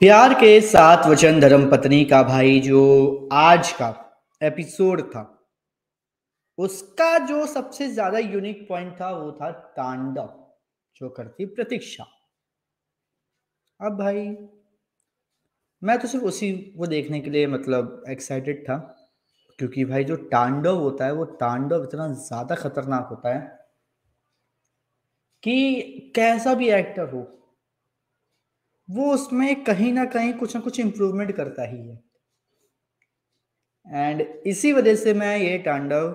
प्यार के सात वचन धर्म पत्नी का भाई जो आज का एपिसोड था उसका जो सबसे ज्यादा यूनिक पॉइंट था वो था तांडव जो करती प्रतीक्षा अब भाई मैं तो सिर्फ उसी वो देखने के लिए मतलब एक्साइटेड था क्योंकि भाई जो तांडव होता है वो तांडव इतना ज्यादा खतरनाक होता है कि कैसा भी एक्टर हो वो उसमें कहीं ना कहीं कुछ ना कुछ इम्प्रूवमेंट करता ही है एंड इसी वजह से मैं ये तांडव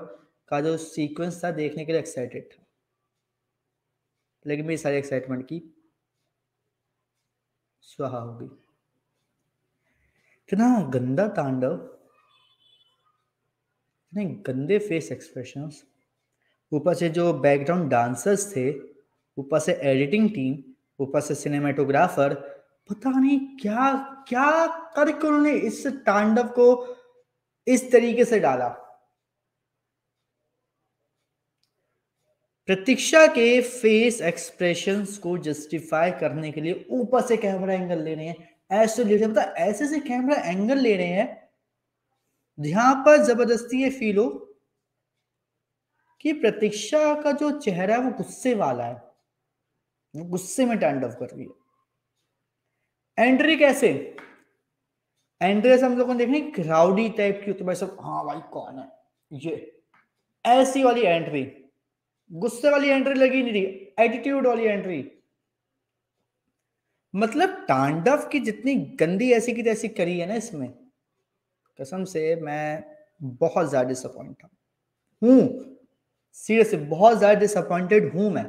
का जो सीक्वेंस था देखने के लिए एक्साइटेड था लेकिन मेरी सारी एक्साइटमेंट की स्वाहा होगी इतना गंदा तांडव इतने गंदे फेस एक्सप्रेशन ऊपर से जो बैकग्राउंड डांसर्स थे ऊपर से एडिटिंग टीम ऊपर से सिनेमाटोग्राफर पता नहीं क्या क्या करके उन्होंने इस तांडव को इस तरीके से डाला प्रतीक्षा के फेस एक्सप्रेशन को जस्टिफाई करने के लिए ऊपर से कैमरा एंगल ले रहे हैं ऐसे ले रहे हैं मतलब ऐसे से कैमरा एंगल ले रहे हैं जहां पर जबरदस्ती ये फील हो कि प्रतीक्षा का जो चेहरा है वो गुस्से वाला है वो गुस्से में ऑफ कर रही है एंट्री कैसे एंट्री से हम लोगों ने देखने क्राउडी टाइप की तो भाई सब हाँ भाई कौन है ये ऐसी वाली एंट्री गुस्से वाली एंट्री लगी नहीं थी एटीट्यूड वाली एंट्री मतलब तांडव की जितनी गंदी ऐसी की तैसी करी है ना इसमें कसम से मैं बहुत ज्यादा डिसअपॉइंट हूं सीरियसली बहुत ज्यादा डिसअपॉइंटेड हूं मैं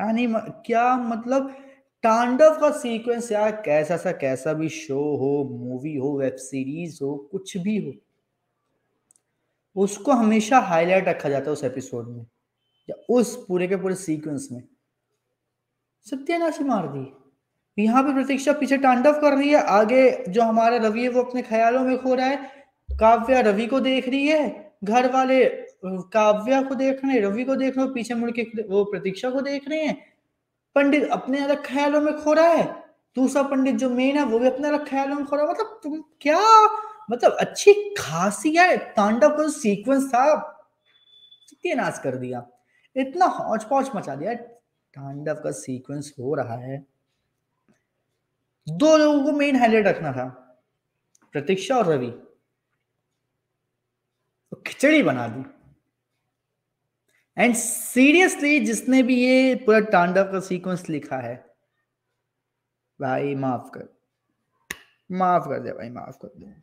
नहीं क्या मतलब तांडव का सीक्वेंस यार कैसा सा कैसा भी शो हो मूवी हो वेब सीरीज हो कुछ भी हो उसको हमेशा हाईलाइट रखा जाता है उस एपिसोड में या उस पूरे के पूरे सीक्वेंस में सत्यानाशी मार दी यहाँ पे प्रतीक्षा पीछे तांडव कर रही है आगे जो हमारा रवि है वो अपने ख्यालों में खो रहा है काव्या रवि को देख रही है घर वाले काव्या को देख रहे हैं रवि को देख रहे हो पीछे मुड़ के वो प्रतीक्षा को देख रहे हैं पंडित अपने अलग ख्यालों में खो रहा है दूसरा पंडित जो मेन है वो भी अपने अलग ख्यालों में खो रहा है मतलब तुम क्या मतलब अच्छी खासी है तांडव का सीक्वेंस था नाश कर दिया इतना हौच पौच मचा दिया तांडव का सीक्वेंस हो रहा है दो लोगों को मेन हाईलाइट रखना था प्रतीक्षा और रवि खिचड़ी बना दी एंड सीरियसली जिसने भी ये पूरा तांडव का सीक्वेंस लिखा है भाई माफ कर माफ कर दे भाई माफ कर दे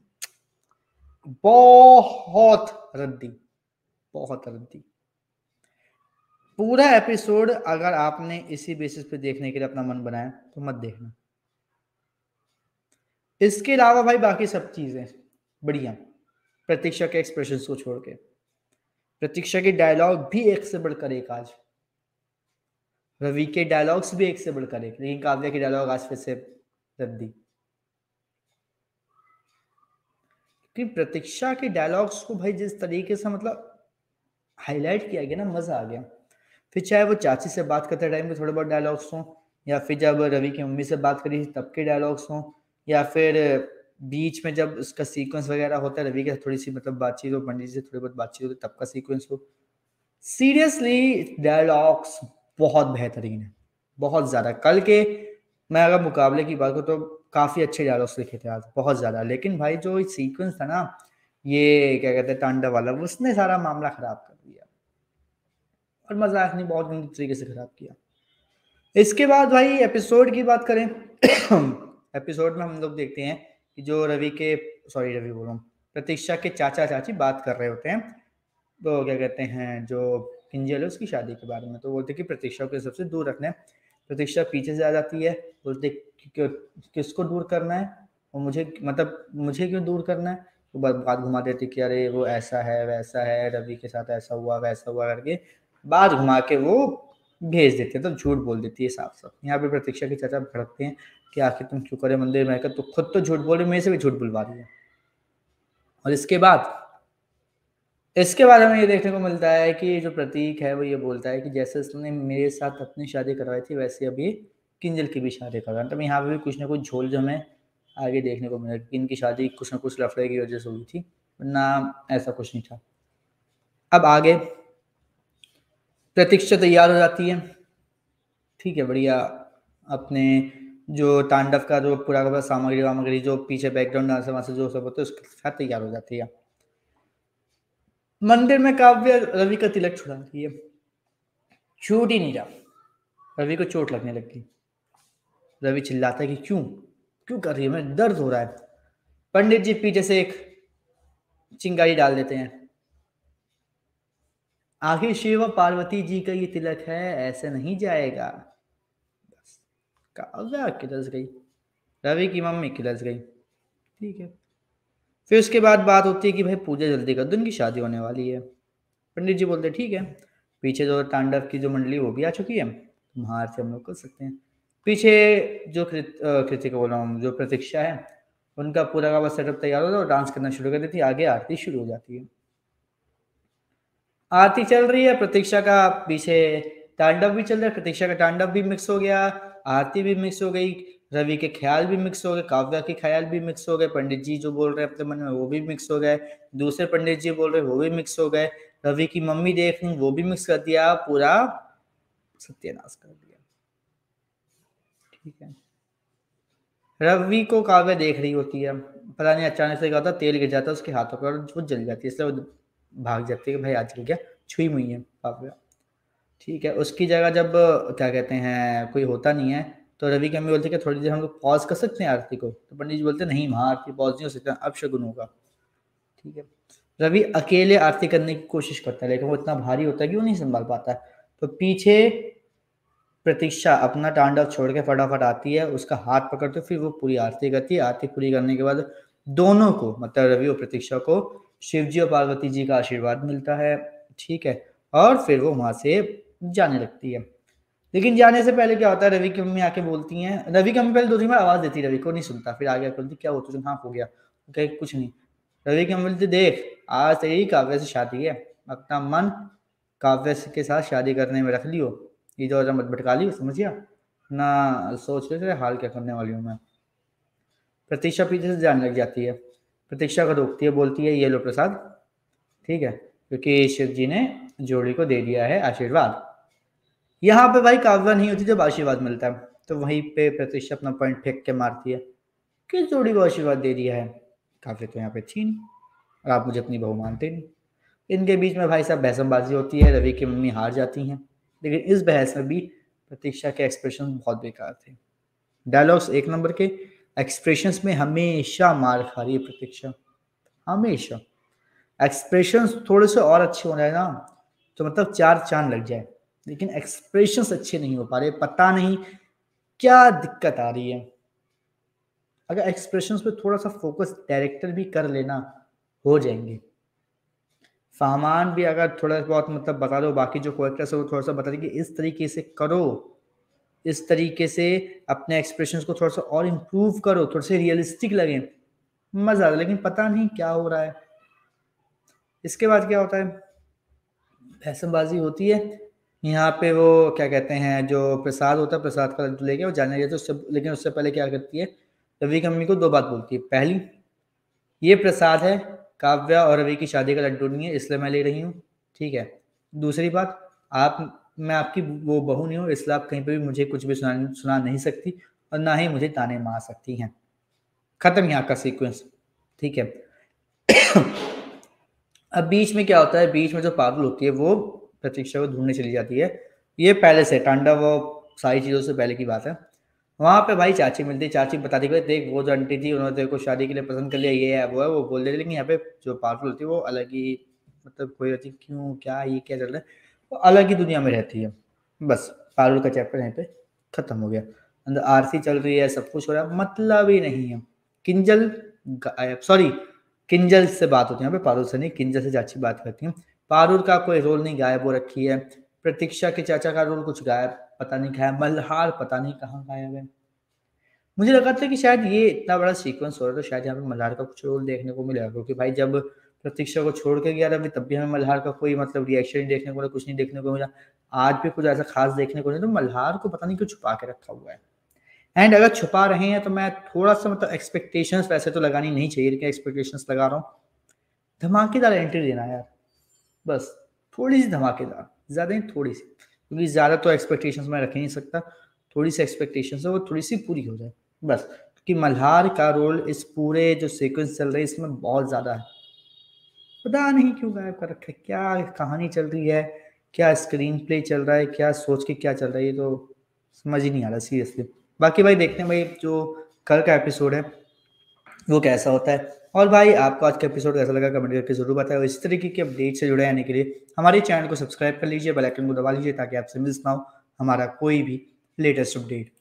बहुत रद्दी बहुत रद्दी पूरा एपिसोड अगर आपने इसी बेसिस पे देखने के लिए अपना मन बनाया तो मत देखना इसके अलावा भाई बाकी सब चीजें बढ़िया प्रतीक्षा के एक्सप्रेशन को छोड़ के प्रतीक्षा के डायलॉग भी एक से बढ़कर एक आज रवि के डायलॉग्स भी एक से बढ़कर एक लेकिन काव्या के डायलॉग आज फिर से रद्दी प्रतीक्षा के डायलॉग्स को भाई जिस तरीके से मतलब हाईलाइट किया गया ना मजा आ गया फिर चाहे वो चाची से बात करते टाइम के थोड़े बहुत डायलॉग्स हों या फिर जब रवि की मम्मी से बात करी तब के डायलॉग्स हों या फिर बीच में जब उसका सीक्वेंस वगैरह होता है रवि के थोड़ी सी मतलब बातचीत हो पंडित जी से थोड़ी बहुत बातचीत होती है तब का सीक्वेंस हो सीरियसली डायलॉग्स बहुत बेहतरीन है बहुत ज़्यादा कल के मैं अगर मुकाबले की बात करूँ तो काफ़ी अच्छे डायलॉग्स लिखे थे आज बहुत ज़्यादा लेकिन भाई जो सीक्वेंस था ना ये क्या कहते हैं तांडव वाला उसने सारा मामला ख़राब कर दिया और मजाक ने बहुत गंदी तरीके से ख़राब किया इसके बाद भाई एपिसोड की बात करें एपिसोड में हम लोग देखते हैं जो रवि के सॉरी रवि बोलूँ प्रतीक्षा के चाचा चाची बात कर रहे होते हैं तो क्या कहते हैं जो किंजल है उसकी शादी के बारे में तो बोलते कि प्रतीक्षा को सबसे दूर रखना है प्रतीक्षा पीछे से आ जाती है बोलते किसको दूर करना है और मुझे मतलब मुझे क्यों दूर करना है तो बात घुमा देती कि अरे वो ऐसा है वैसा है रवि के साथ ऐसा हुआ वैसा हुआ करके बात घुमा के वो भेज देते हैं तो झूठ बोल देती है साफ साफ यहाँ पे प्रतीक्षा की चर्चा भड़कते हैं कि आखिर तुम क्यों करे मंदिर में तो खुद तो झूठ बोल रही मेरे से भी झूठ बुलवा रही है और इसके बाद इसके बाद हमें ये देखने को मिलता है कि जो प्रतीक है वो ये बोलता है कि जैसे उसने मेरे साथ अपनी शादी करवाई थी वैसे अभी किंजल की भी शादी करवाई तो यहाँ पे भी कुछ ना कुछ झोल जो हमें आगे देखने को मिला कि इनकी शादी कुछ ना कुछ लफड़े की वजह से हुई थी ना ऐसा कुछ नहीं था अब आगे प्रतीक्षा तैयार हो जाती है ठीक है बढ़िया अपने जो तांडव का जो पूरा का पूरा सामग्री वामग्री जो पीछे बैकग्राउंड डांस वहां से जो सब होता है उसके साथ तैयार हो जाती है मंदिर में काव्य रवि का तिलक छुड़ाती है छूट ही नहीं रहा रवि को चोट लगने लगी रवि चिल्लाता है कि क्यों क्यों कर रही है मैं दर्द हो रहा है पंडित जी पीछे से एक चिंगारी डाल देते हैं आखिर शिव पार्वती जी का ये तिलक है ऐसे नहीं जाएगा काव्या किलस गई रवि की मम्मी किलस गई ठीक है फिर उसके बाद बात होती है कि भाई पूजा जल्दी कर दो उनकी शादी होने वाली है पंडित जी बोलते ठीक है पीछे जो तांडव की जो मंडली वो भी आ चुकी है महार से हम लोग कर सकते हैं पीछे जो कृतिक बोल रहा हूँ जो प्रतीक्षा है उनका पूरा का बस सेटअप तैयार होता है और डांस करना शुरू कर देती है आगे आरती शुरू हो जाती है आरती चल रही है प्रतीक्षा का पीछे तांडव भी चल रहा है प्रतीक्षा का तांडव भी मिक्स हो गया आरती भी मिक्स हो गई रवि के ख्याल भी मिक्स हो गए काव्या के ख्याल भी मिक्स हो गए पंडित जी जो बोल रहे हैं अपने मन में वो भी मिक्स हो गए दूसरे पंडित जी बोल रहे वो भी मिक्स हो गए रवि की मम्मी देख रही वो भी मिक्स कर दिया पूरा सत्यानाश कर दिया ठीक है रवि को काव्या देख रही होती है पता नहीं अचानक से क्या होता तेल गिर जाता है उसके हाथों पर वो जल जाती है इसलिए भाग जाती है भाई आजकल क्या छुई हुई है पापा ठीक है उसकी जगह जब क्या कहते हैं कोई होता नहीं है तो रवि के अम्मी बोलते कि थोड़ी देर हम लोग पॉज कर सकते हैं आरती को तो पंडित जी बोलते नहीं वहाँ आरती पॉज नहीं हो सकता अब शगुन होगा ठीक है रवि अकेले आरती करने की कोशिश करता है लेकिन वो इतना भारी होता है कि वो नहीं संभाल पाता तो पीछे प्रतीक्षा अपना टांडव छोड़ के फटाफट आती है उसका हाथ पकड़ते फिर वो पूरी आरती करती है आरती पूरी करने के बाद दोनों को मतलब रवि और प्रतीक्षा को शिव जी और पार्वती जी का आशीर्वाद मिलता है ठीक है और फिर वो वहां से जाने लगती है लेकिन जाने से पहले क्या होता है रवि की मम्मी आके बोलती हैं रवि की मम्मी पहले दो तीन बार आवाज देती है रवि को नहीं सुनता फिर आगे बोलती क्या हो तुझे हाँ हो गया कहे कुछ नहीं रवि की मम्मी बोलती देख आज तेरी काव्य से शादी है अपना मन काव्य के साथ शादी करने में रख लियो इधर उधर मत भटका लियो समझ गया ना सोच रहे थे हाल क्या करने वाली हूँ मैं प्रतीक्षा पीछे से जाने लग जाती है प्रतीक्षा को रोकती है बोलती है ये लो प्रसाद ठीक है क्योंकि शिव जी ने जोड़ी को दे दिया है आशीर्वाद यहाँ पे भाई काव्या नहीं होती जब आशीर्वाद मिलता है तो वहीं पे प्रतीक्षा अपना पॉइंट फेंक के मारती है कि जोड़ी को आशीर्वाद दे दिया है काव्य तो यहाँ पे थी नहीं और आप मुझे अपनी बहू मानते नहीं इनके बीच में भाई साहब बहसमबाजी होती है रवि की मम्मी हार जाती हैं लेकिन इस बहस में भी प्रतीक्षा के एक्सप्रेशन बहुत बेकार थे डायलॉग्स एक नंबर के एक्सप्रेशंस में हमेशा मार खा रही है प्रतीक्षा हमेशा एक्सप्रेशंस थोड़े से और अच्छे हो जाए ना तो मतलब चार चांद लग जाए लेकिन एक्सप्रेशंस अच्छे नहीं हो पा रहे पता नहीं क्या दिक्कत आ रही है अगर एक्सप्रेशंस पे थोड़ा सा फोकस डायरेक्टर भी कर लेना हो जाएंगे सामान भी अगर थोड़ा बहुत मतलब बता दो बाकी जो कोरेक्टर्स है वो थोड़ा सा बता दें कि इस तरीके से करो इस तरीके से अपने एक्सप्रेशन को थोड़ा सा और इम्प्रूव करो थोड़े से रियलिस्टिक लगे मजा आता लेकिन पता नहीं क्या हो रहा है इसके बाद क्या होता है फैसनबाजी होती है यहाँ पे वो क्या कहते हैं जो प्रसाद होता है प्रसाद का लड्डू लेके वो जाने जाते उससे लेकिन उससे पहले क्या करती है रवि की मम्मी को दो बात बोलती है पहली ये प्रसाद है काव्या और रवि की शादी का लड्डू नहीं है इसलिए मैं ले रही हूँ ठीक है दूसरी बात आप मैं आपकी वो बहू नहीं हूँ इसलिए आप कहीं पर भी मुझे कुछ भी सुना सुना नहीं सकती और ना ही मुझे ताने मार सकती हैं खत्म यहाँ का सीक्वेंस ठीक है अब बीच में क्या होता है बीच में जो पागल होती है वो प्रतीक्षा को ढूंढने चली जाती है ये पहले से टांडव वो सारी चीज़ों से पहले की बात है वहाँ पे भाई चाची मिलती चाची बताती भाई देख वो जो आंटी थी उन्होंने तेरे को शादी के लिए पसंद कर लिया ये है वो है वो बोल देते लेकिन यहाँ पे जो पागल होती है वो अलग ही मतलब कोई होती क्यों क्या ये क्या चल रहा है तो अलग ही दुनिया में रहती है बस पारुल का चैप्टर यहाँ पे खत्म हो गया अंदर आरसी चल रही है सब कुछ हो रहा है मतलब ही नहीं है किंजल सॉरी किंजल से बात होती है यहाँ पे पारुल से नहीं किंजल से चाची बात करती हैं पारुल का कोई रोल नहीं गायब हो रखी है प्रतीक्षा के चाचा का रोल कुछ गायब पता नहीं गायब मल्हार पता नहीं कहाँ गायब है मुझे लगा था कि शायद ये इतना बड़ा सीक्वेंस हो रहा है तो शायद यहाँ पे मल्हार का कुछ रोल देखने को मिलेगा क्योंकि भाई जब प्रतीक्षा को छोड़ के गया था अभी तब भी हमें मल्हार का कोई मतलब रिएक्शन नहीं देखने को मिला कुछ नहीं देखने को मिला आज भी कुछ ऐसा खास देखने को नहीं तो मल्हार को पता नहीं क्यों छुपा के रखा हुआ है एंड अगर छुपा रहे हैं तो मैं थोड़ा सा मतलब एक्सपेक्टेशन वैसे तो लगानी नहीं चाहिए लेकिन एक्सपेक्टेशंस लगा रहा हूँ धमाकेदार एंट्री देना यार बस थोड़ी सी धमाकेदार ज़्यादा नहीं थोड़ी सी क्योंकि ज़्यादा तो एक्सपेक्टेशन में रख नहीं सकता थोड़ी सी एक्सपेक्टेशंस है वो थोड़ी सी पूरी हो जाए बस क्योंकि मल्हार का रोल इस पूरे जो सीक्वेंस चल रही है इसमें बहुत ज़्यादा है पता नहीं क्यों गायब कर रखा है क्या कहानी चल रही है क्या स्क्रीन प्ले चल रहा है क्या सोच के क्या चल रहा है ये तो समझ ही नहीं आ रहा सीरियसली बाकी भाई देखते हैं भाई जो कल का एपिसोड है वो कैसा होता है और भाई आपको आज का एपिसोड कैसा लगा कमेंट करके जरूर बताए और इस तरीके के अपडेट से जुड़े रहने के लिए हमारे चैनल को सब्सक्राइब कर लीजिए बेल आइकन को दबा लीजिए ताकि आपसे मिस ना हो हमारा कोई भी लेटेस्ट अपडेट